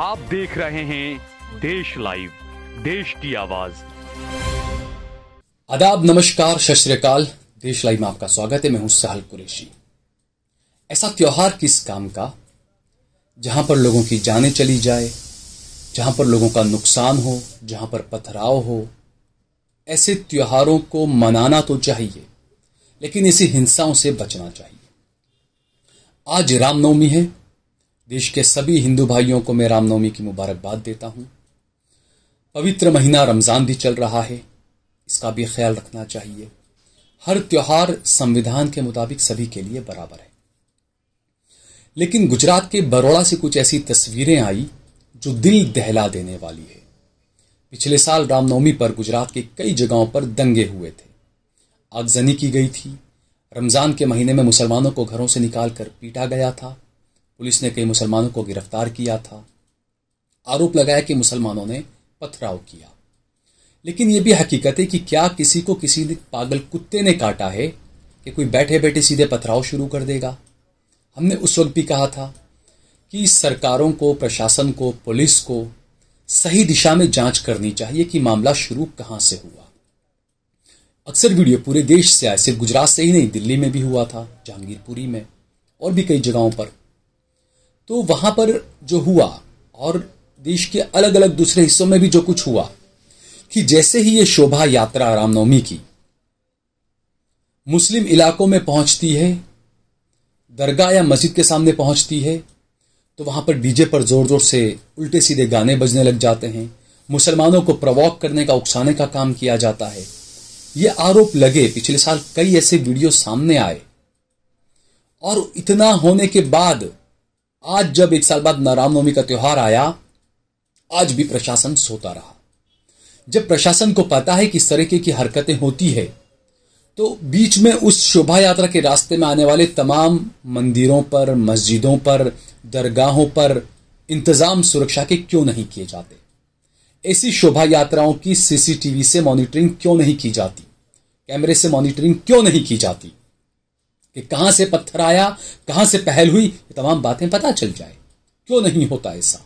आप देख रहे हैं देश लाइव देश की आवाज आदाब नमस्कार सत देश लाइव में आपका स्वागत है मैं हूं सहल कुरेशी ऐसा त्योहार किस काम का जहां पर लोगों की जाने चली जाए जहां पर लोगों का नुकसान हो जहां पर पथराव हो ऐसे त्योहारों को मनाना तो चाहिए लेकिन इसी हिंसाओं से बचना चाहिए आज रामनवमी है देश के सभी हिंदू भाइयों को मैं रामनवमी की मुबारकबाद देता हूं पवित्र महीना रमज़ान भी चल रहा है इसका भी ख्याल रखना चाहिए हर त्यौहार संविधान के मुताबिक सभी के लिए बराबर है लेकिन गुजरात के बरोड़ा से कुछ ऐसी तस्वीरें आई जो दिल दहला देने वाली है पिछले साल रामनवमी पर गुजरात के कई जगहों पर दंगे हुए थे आगजनी की गई थी रमज़ान के महीने में मुसलमानों को घरों से निकाल कर पीटा गया था पुलिस ने कई मुसलमानों को गिरफ्तार किया था आरोप लगाया कि मुसलमानों ने पथराव किया लेकिन यह भी हकीकत है कि क्या किसी को किसी पागल कुत्ते ने काटा है कि कोई बैठे बैठे सीधे पथराव शुरू कर देगा हमने उस वक्त भी कहा था कि सरकारों को प्रशासन को पुलिस को सही दिशा में जांच करनी चाहिए कि मामला शुरू कहां से हुआ अक्सर वीडियो पूरे देश से आए सिर्फ गुजरात से ही नहीं दिल्ली में भी हुआ था जहांगीरपुरी में और भी कई जगहों पर तो वहां पर जो हुआ और देश के अलग अलग दूसरे हिस्सों में भी जो कुछ हुआ कि जैसे ही ये शोभा यात्रा रामनवमी की मुस्लिम इलाकों में पहुंचती है दरगाह या मस्जिद के सामने पहुंचती है तो वहां पर डीजे पर जोर जोर से उल्टे सीधे गाने बजने लग जाते हैं मुसलमानों को प्रवॉक करने का उकसाने का काम किया जाता है ये आरोप लगे पिछले साल कई ऐसे वीडियो सामने आए और इतना होने के बाद आज जब एक साल बाद रामनवमी का त्यौहार आया आज भी प्रशासन सोता रहा जब प्रशासन को पता है कि सरेके की हरकतें होती है तो बीच में उस शोभा यात्रा के रास्ते में आने वाले तमाम मंदिरों पर मस्जिदों पर दरगाहों पर इंतजाम सुरक्षा के क्यों नहीं किए जाते ऐसी शोभा यात्राओं की सीसीटीवी से मॉनिटरिंग क्यों नहीं की जाती कैमरे से मॉनिटरिंग क्यों नहीं की जाती कि कहां से पत्थर आया कहां से पहल हुई ये तमाम बातें पता चल जाए क्यों नहीं होता ऐसा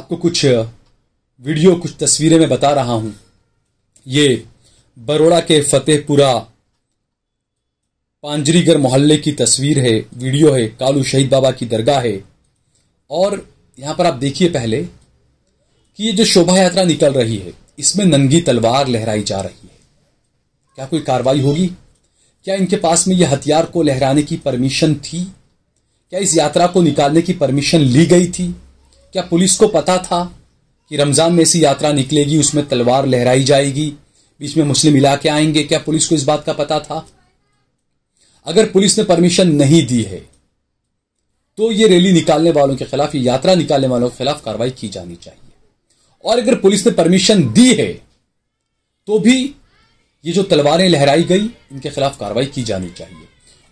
आपको कुछ वीडियो कुछ तस्वीरें मैं बता रहा हूं ये बरोड़ा के फतेहपुरा पांजरीगर मोहल्ले की तस्वीर है वीडियो है कालू शहीद बाबा की दरगाह है और यहां पर आप देखिए पहले कि ये जो शोभा यात्रा निकल रही है इसमें नंगी तलवार लहराई जा रही है क्या कोई कार्रवाई होगी क्या इनके पास में यह हथियार को लहराने की परमिशन थी क्या इस यात्रा को निकालने की परमिशन ली गई थी क्या पुलिस को पता था कि रमज़ान में ऐसी यात्रा निकलेगी उसमें तलवार लहराई जाएगी बीच में मुस्लिम इलाके आएंगे क्या पुलिस को इस बात का पता था अगर पुलिस ने परमिशन नहीं दी है तो ये रैली निकालने वालों के खिलाफ ये यात्रा निकालने वालों के खिलाफ कार्रवाई की जानी चाहिए और अगर पुलिस ने परमिशन दी है तो भी ये जो तलवारें लहराई गई इनके खिलाफ कार्रवाई की जानी चाहिए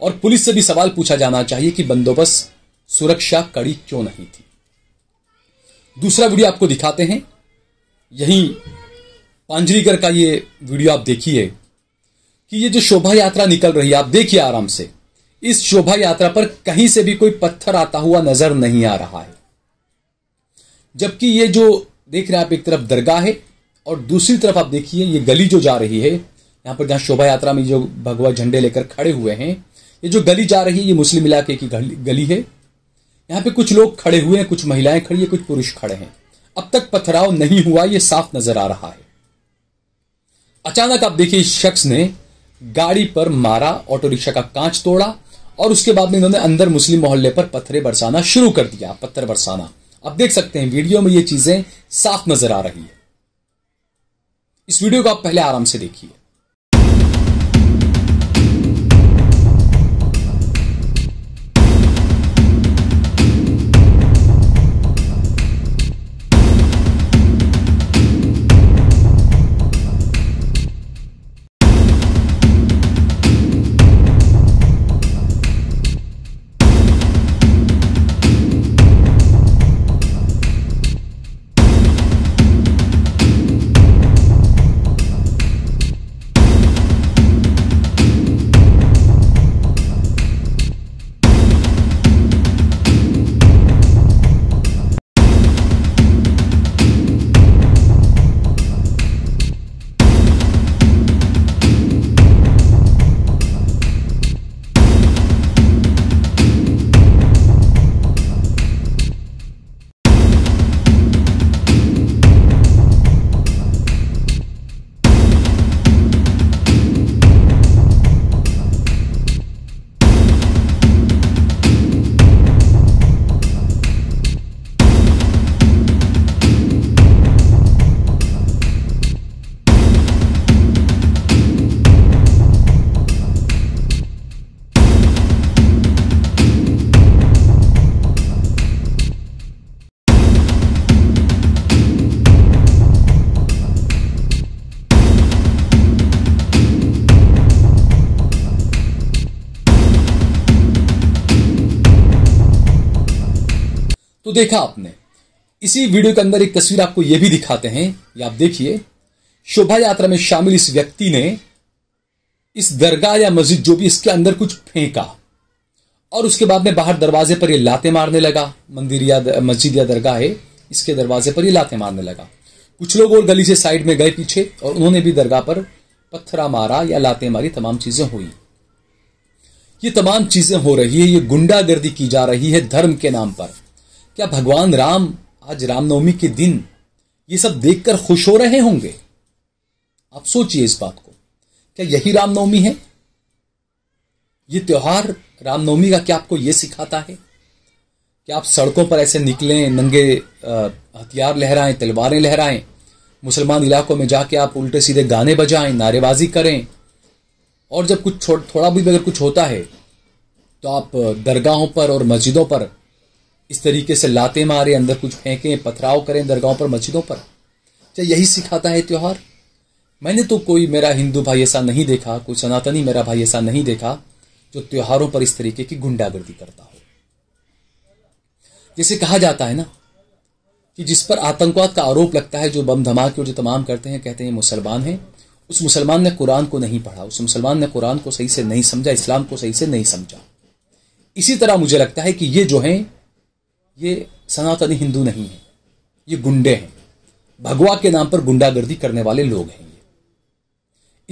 और पुलिस से भी सवाल पूछा जाना चाहिए कि बंदोबस्त सुरक्षा कड़ी क्यों नहीं थी दूसरा वीडियो आपको दिखाते हैं यही पांजरीगढ़ का ये वीडियो आप देखिए कि ये जो शोभा यात्रा निकल रही है आप देखिए आराम से इस शोभा यात्रा पर कहीं से भी कोई पत्थर आता हुआ नजर नहीं आ रहा है जबकि ये जो देख रहे हैं आप एक तरफ दरगाह है और दूसरी तरफ आप देखिए ये गली जो जा रही है यहाँ पर जहाँ शोभा यात्रा में जो भगवा झंडे लेकर खड़े हुए हैं ये जो गली जा रही है ये मुस्लिम इलाके की गली है यहाँ पे कुछ लोग खड़े हुए हैं कुछ महिलाएं खड़ी है कुछ पुरुष खड़े हैं अब तक पथराव नहीं हुआ ये साफ नजर आ रहा है अचानक आप देखिए इस शख्स ने गाड़ी पर मारा ऑटो रिक्शा का कांच तोड़ा और उसके बाद में इन्होंने अंदर मुस्लिम मोहल्ले पर पत्थरे बरसाना शुरू कर दिया पत्थर बरसाना आप देख सकते हैं वीडियो में ये चीजें साफ नजर आ रही है इस वीडियो को आप पहले आराम से देखिए देखा आपने इसी वीडियो के अंदर एक तस्वीर आपको यह भी दिखाते हैं ये आप देखिए शोभा यात्रा में शामिल इस व्यक्ति ने इस दरगाह या मस्जिद जो भी इसके अंदर कुछ फेंका और उसके बाद में बाहर दरवाजे पर ये लाते मारने लगा मंदिर या मस्जिद या दरगाह है इसके दरवाजे पर ये लाते मारने लगा कुछ लोग और गली से साइड में गए पीछे और उन्होंने भी दरगाह पर पत्थरा मारा या लाते मारी तमाम चीजें हुई ये तमाम चीजें हो रही है ये गुंडागर्दी की जा रही है धर्म के नाम पर क्या भगवान राम आज रामनवमी के दिन ये सब देखकर खुश हो रहे होंगे आप सोचिए इस बात को क्या यही रामनवमी है ये त्योहार रामनवमी का क्या आपको ये सिखाता है कि आप सड़कों पर ऐसे निकलें नंगे हथियार लहराएं तलवारें लहराएं मुसलमान इलाकों में जाके आप उल्टे सीधे गाने बजाएं नारेबाजी करें और जब कुछ थोड़ा भी अगर कुछ होता है तो आप दरगाहों पर और मस्जिदों पर इस तरीके से लाते मारे अंदर कुछ फेंके पथराव करें दरगाहों पर मस्जिदों पर क्या यही सिखाता है त्यौहार मैंने तो कोई मेरा हिंदू भाई ऐसा नहीं देखा कोई सनातनी मेरा भाई ऐसा नहीं देखा जो त्योहारों पर इस तरीके की गुंडागर्दी करता हो जैसे कहा जाता है ना कि जिस पर आतंकवाद का आरोप लगता है जो बम धमाके और जो तमाम करते हैं कहते हैं मुसलमान है उस मुसलमान ने कुरान को नहीं पढ़ा उस मुसलमान ने कुरान को सही से नहीं समझा इस्लाम को सही से नहीं समझा इसी तरह मुझे लगता है कि ये जो हैं ये सनातनी हिंदू नहीं है ये गुंडे हैं भगवा के नाम पर गुंडागर्दी करने वाले लोग हैं ये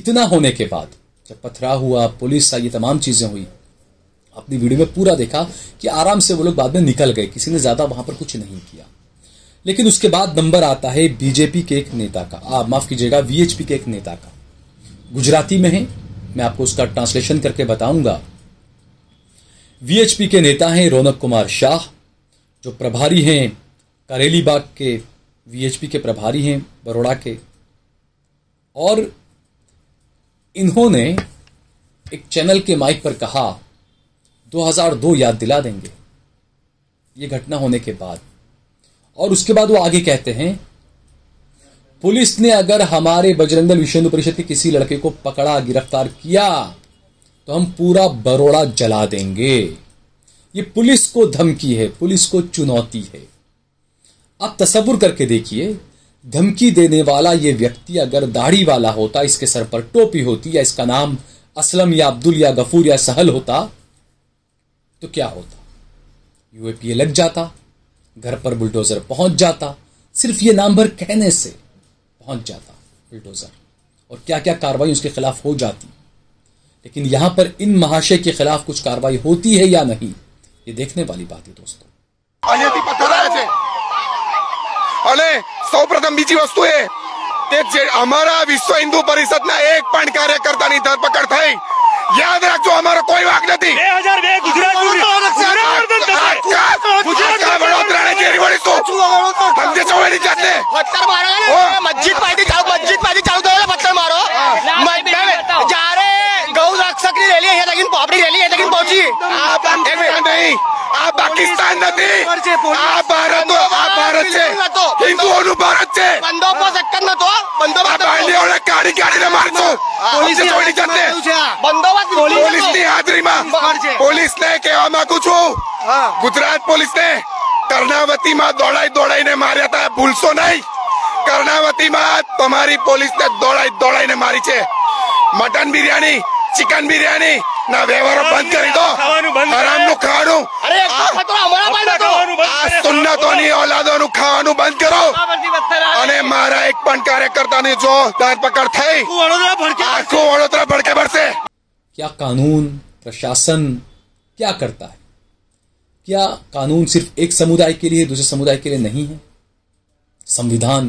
इतना होने के बाद जब पथरा हुआ पुलिस आई ये तमाम चीज़ें हुई अपनी वीडियो में पूरा देखा कि आराम से वो लोग बाद में निकल गए किसी ने ज़्यादा वहां पर कुछ नहीं किया लेकिन उसके बाद नंबर आता है बीजेपी के एक नेता का आप माफ़ कीजिएगा वीएचपी के एक नेता का गुजराती में है मैं आपको उसका ट्रांसलेशन करके बताऊंगा वीएचपी के नेता हैं रौनक कुमार शाह जो प्रभारी हैं करेली बाग के वीएचपी के प्रभारी हैं बरोड़ा के और इन्होंने एक चैनल के माइक पर कहा 2002 याद दिला देंगे ये घटना होने के बाद और उसके बाद वो आगे कहते हैं पुलिस ने अगर हमारे बजरंग दल विश्व परिषद के किसी लड़के को पकड़ा गिरफ्तार किया तो हम पूरा बरोड़ा जला देंगे ये पुलिस को धमकी है पुलिस को चुनौती है आप तस्वुर करके देखिए धमकी देने वाला ये व्यक्ति अगर दाढ़ी वाला होता इसके सर पर टोपी होती या इसका नाम असलम या अब्दुल या गफूर या सहल होता तो क्या होता यूएपीए लग जाता घर पर बुलडोजर पहुंच जाता सिर्फ ये नाम भर कहने से पहुंच जाता बुलडोजर और क्या क्या कार्रवाई उसके खिलाफ हो जाती लेकिन यहां पर इन महाशय के खिलाफ कुछ कार्रवाई होती है या नहीं ये देखने वाली बात है दोस्तों આયાતી પથરાય છે અને સૌપ્રથમ બીજી વસ્તુ એ કે અમારા વિશ્વ હિન્દુ પરિષદના એક પણ કાર્યકર્તાની ધરપકડ થઈ યાદ રાખજો અમારો કોઈ વાક નથી 2002 ગુજરાત ગુજરાત વડોદરાને ઘેરી વળીશું ધંધે ચોવેની જાતે મસ્જિદ ગુજરાત પોલીસ ને ભારત આ ભારત કર્ણાવતીમાં દોડાઈ ને માર્યા હતા ભૂલશો નહીં કર્ણાવતીમાં તમારી પોલીસ ને દોડાઈ દોડાઈ ને મારી છે મટન બિરયાની चिकन बिरयानी ना व्यवहार बंद कर दो ના વ્યવહારો બંધ કરી દો હરામનું ખાવાનું આ સુન્નતોની ઓલાદોનું ખાવાનું બંધ કરો અને મારા એક પણ કાર્યકર્તાની જો ધરપકડ થઈ આખું વડોદરા ભડકે ભરશે क्या कानून प्रशासन क्या करता है क्या कानून सिर्फ एक समुदाय के लिए दूसरे समुदाय के लिए नहीं है संविधान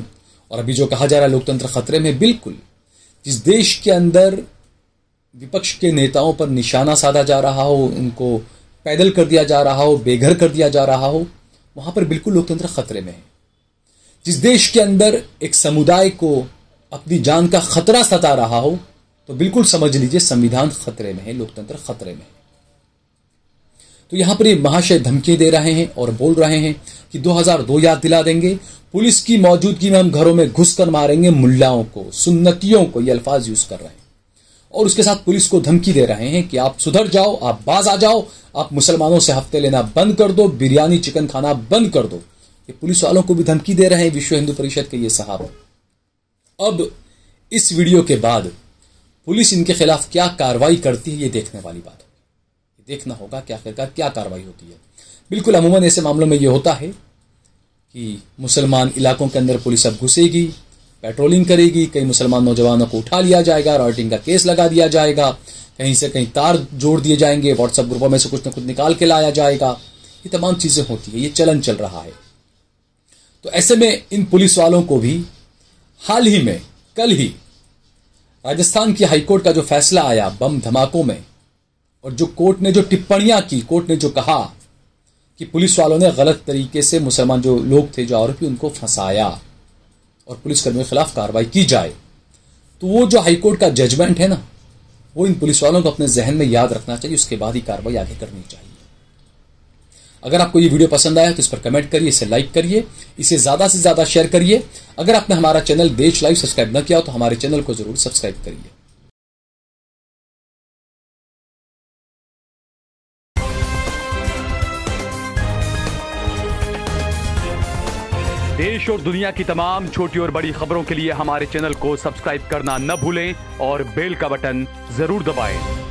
और अभी जो कहा जा रहा है लोकतंत्र खतरे में बिल्कुल जिस देश के अंदर विपक्ष के नेताओं पर निशाना साधा जा रहा हो उनको पैदल कर दिया जा रहा हो बेघर कर दिया जा रहा हो वहाँ पर बिल्कुल लोकतंत्र खतरे में है जिस देश के अंदर एक समुदाय को अपनी जान का खतरा सता रहा हो तो बिल्कुल समझ लीजिए संविधान खतरे में है लोकतंत्र खतरे में है तो यहां पर ये महाशय धमकी दे रहे हैं और बोल रहे हैं कि 2002 याद दिला देंगे पुलिस की मौजूदगी में हम घरों में घुसकर मारेंगे मुल्लाओं को सुन्नतियों को ये अल्फाज यूज कर रहे हैं और उसके साथ पुलिस को धमकी दे रहे हैं कि आप सुधर जाओ आप बाज आ जाओ आप मुसलमानों से हफ्ते लेना बंद कर दो बिरयानी चिकन खाना बंद कर दो ये पुलिस वालों को भी धमकी दे रहे हैं विश्व हिंदू परिषद के ये साहब अब इस वीडियो के बाद पुलिस इनके खिलाफ क्या कार्रवाई करती है ये देखने वाली बात होगी देखना होगा कि आखिरकार क्या कार्रवाई होती है बिल्कुल अमूमन ऐसे मामलों में ये होता है कि मुसलमान इलाकों के अंदर पुलिस अब घुसेगी पेट्रोलिंग करेगी कई मुसलमान नौजवानों को उठा लिया जाएगा रॉयटिंग का केस लगा दिया जाएगा कहीं से कहीं तार जोड़ दिए जाएंगे व्हाट्सएप ग्रुपों में से कुछ ना कुछ निकाल के लाया जाएगा ये तमाम चीज़ें होती है ये चलन चल रहा है तो ऐसे में इन पुलिस वालों को भी हाल ही में कल ही राजस्थान की हाईकोर्ट का जो फैसला आया बम धमाकों में और जो कोर्ट ने जो टिप्पणियां की कोर्ट ने जो कहा कि पुलिस वालों ने गलत तरीके से मुसलमान जो लोग थे जो आरोपी उनको फंसाया और पुलिसकर्मियों के खिलाफ कार्रवाई की जाए तो वो जो हाईकोर्ट का जजमेंट है ना वो इन पुलिस वालों को अपने जहन में याद रखना चाहिए उसके बाद ही कार्रवाई आगे करनी चाहिए अगर आपको ये वीडियो पसंद आया तो इस पर कमेंट करिए इसे लाइक करिए इसे ज़्यादा से ज़्यादा शेयर करिए अगर आपने हमारा चैनल देश लाइव सब्सक्राइब न किया हो तो हमारे चैनल को ज़रूर सब्सक्राइब करिए देश और दुनिया की तमाम छोटी और बड़ी खबरों के लिए हमारे चैनल को सब्सक्राइब करना न भूलें और बेल का बटन जरूर दबाएं।